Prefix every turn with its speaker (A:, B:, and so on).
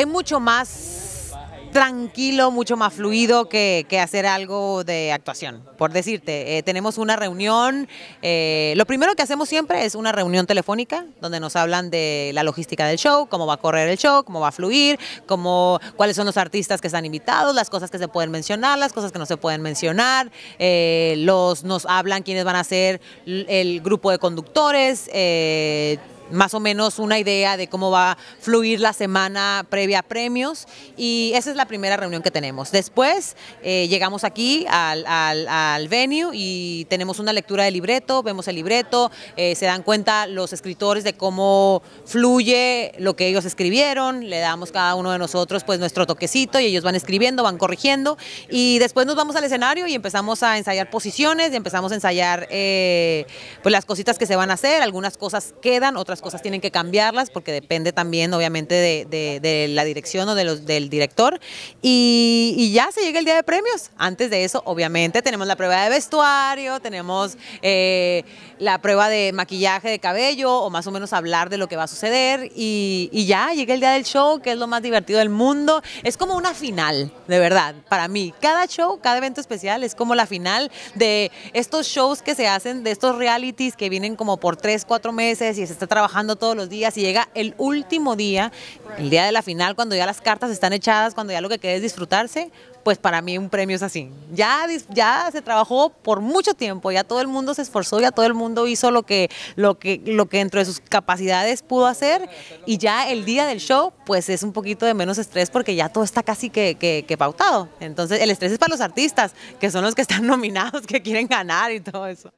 A: es mucho más tranquilo, mucho más fluido que, hacer algo de actuación, por decirte. Eh, tenemos una reunión, eh, lo primero que hacemos siempre es una reunión telefónica donde nos hablan de la logística del show, cómo va a correr el show, cómo va a fluir, cómo, cuáles son los artistas que están invitados, las cosas que se pueden mencionar, las cosas que no se pueden mencionar, eh, nos hablan quiénes van a ser el grupo de conductores, más o menos una idea de cómo va a fluir la semana previa a premios y esa es la primera reunión que tenemos. Después eh, llegamos aquí al, al, venue y tenemos una lectura de libreto, vemos el libreto, eh, se dan cuenta los escritores de cómo fluye lo que ellos escribieron, le damos cada uno de nosotros pues nuestro toquecito y ellos van escribiendo, van corrigiendo y después nos vamos al escenario y empezamos a ensayar posiciones y empezamos a ensayar eh, pues las cositas que se van a hacer, algunas cosas quedan, otras cosas tienen que cambiarlas porque depende también obviamente de, la dirección o de los, del director. Y, ya se llega el día de premios. Antes de eso, obviamente, tenemos la prueba de vestuario, tenemos eh, la prueba de maquillaje de cabello o más o menos hablar de lo que va a suceder. Y, y ya llega el día del show, que es lo más divertido del mundo. Es como una final, de verdad, para mí. Cada show, cada evento especial es como la final de estos shows que se hacen, de estos realities que vienen como por tres, cuatro meses y se está trabajando todos los días y llega el último día, el día de la final, cuando ya las cartas están echadas, cuando ya lo que queda es disfrutarse, pues para mí un premio es así. Ya, ya se trabajó por mucho tiempo, ya todo el mundo se esforzó, ya todo el mundo hizo lo que, lo que, lo que dentro de sus capacidades pudo hacer y ya el día del show pues es un poquito de menos estrés porque ya todo está casi que, que, que pautado. Entonces el estrés es para los artistas, que son los que están nominados, que quieren ganar y todo eso.